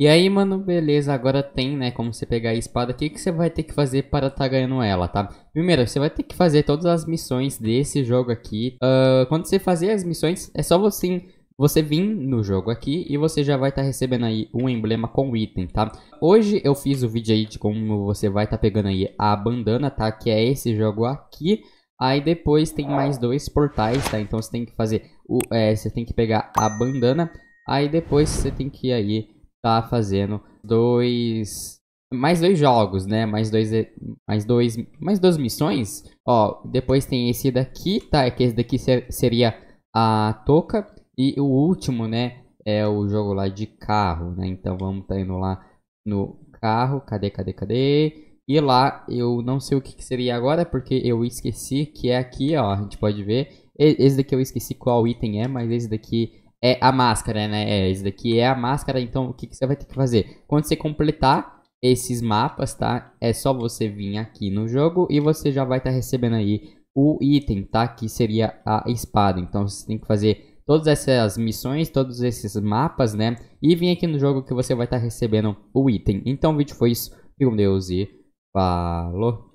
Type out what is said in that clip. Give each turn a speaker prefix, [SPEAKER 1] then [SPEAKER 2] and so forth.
[SPEAKER 1] E aí, mano, beleza, agora tem, né, como você pegar a espada. O que, que você vai ter que fazer para tá ganhando ela, tá? Primeiro, você vai ter que fazer todas as missões desse jogo aqui. Uh, quando você fazer as missões, é só você, você vir no jogo aqui e você já vai estar tá recebendo aí um emblema com item, tá? Hoje eu fiz o vídeo aí de como você vai estar tá pegando aí a bandana, tá? Que é esse jogo aqui. Aí depois tem mais dois portais, tá? Então você tem que fazer o... É, você tem que pegar a bandana. Aí depois você tem que ir aí tá fazendo dois mais dois jogos, né? Mais dois eh, mais dois mais duas missões. Ó, depois tem esse daqui, tá? É que esse daqui seria a toca e o último, né, é o jogo lá de carro, né? Então vamos tá indo lá no carro. Cadê? Cadê? Cadê? E lá eu não sei o que, que seria agora porque eu esqueci que é aqui, ó, a gente pode ver. Esse daqui eu esqueci qual item é, mas esse daqui é a máscara, né? É, isso daqui é a máscara, então o que, que você vai ter que fazer? Quando você completar esses mapas, tá? É só você vir aqui no jogo e você já vai estar tá recebendo aí o item, tá? Que seria a espada. Então você tem que fazer todas essas missões, todos esses mapas, né? E vir aqui no jogo que você vai estar tá recebendo o item. Então o vídeo foi isso. Fique com Deus e falou!